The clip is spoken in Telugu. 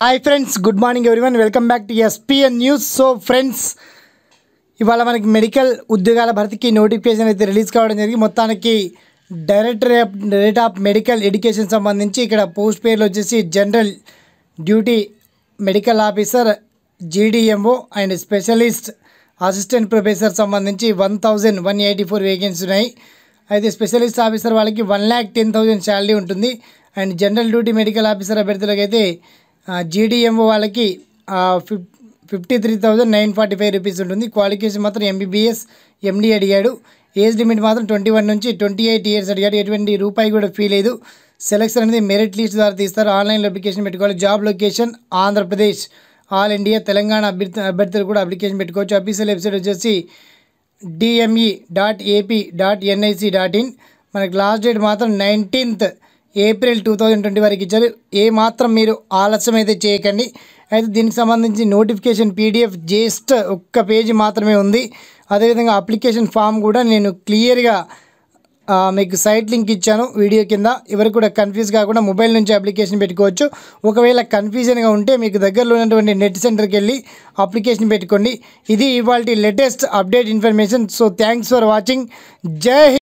hi friends good morning everyone welcome back to SPN news so friends ఇవాళ మనకి మెడికల్ ఉద్యోగాల భర్తీకి నోటిఫికేషన్ అయితే రిలీజ్ కావడం జరిగింది మొత్తానికి directorate of medical education సంబంధించి ఇక్కడ పోస్ట్ పేర్లు వచ్చేసి general duty medical officer GDMO and specialist assistant professor సంబంధించి one thousand one eighty four vacancy ఉన్నాయి అయితే స్పెషలిస్ట్ ఆఫీసర్ వాళ్ళకి one lakh ten thousand salary ఉంటుంది and general duty medical officer అభ్యర్థులకు అయితే జీడిఎంఓ వాళ్ళకి fif fifty three thousand nine forty five rupees ఉంటుంది క్వాలిఫికేషన్ మాత్రం ఎంబీబీఎస్ ఎండీ అడిగాడు ఏజ్ లిమిట్ మాత్రం ట్వంటీ వన్ నుంచి ట్వంటీ ఎయిట్ ఇయర్స్ అడిగాడు ఎటువంటి రూపాయి కూడా ఫీ లేదు సెలెక్షన్ అనేది మెరిట్ లిస్ట్ ద్వారా తీస్తారు ఆన్లైన్లో అప్లికేషన్ పెట్టుకోవాలి job location Andhra Pradesh all India Telangana అభ్యర్థి అభ్యర్థులు కూడా అప్లికేషన్ పెట్టుకోవచ్చు అఫీషియల్ వెబ్సైట్ వచ్చేసి DME dot AP dot NIC dot in మనకి లాస్ట్ డేట్ మాత్రం nineteenth April two thousand twenty వరకు ఇచ్చారు ఏమాత్రం మీరు ఆలస్యం అయితే చేయకండి అయితే దీనికి సంబంధించి నోటిఫికేషన్ పీడిఎఫ్ జస్ట్ ఒక్క పేజీ మాత్రమే ఉంది అదేవిధంగా అప్లికేషన్ ఫామ్ కూడా నేను క్లియర్గా మీకు సైట్ లింక్ ఇచ్చాను వీడియో కింద ఎవరు కూడా కన్ఫ్యూజ్ కాకుండా మొబైల్ నుంచి అప్లికేషన్ పెట్టుకోవచ్చు ఒకవేళ కన్ఫ్యూజన్గా ఉంటే మీకు దగ్గరలో ఉన్నటువంటి నెట్ సెంటర్కి వెళ్ళి అప్లికేషన్ పెట్టుకోండి ఇది ఇవాళ latest update information so thanks for watching జై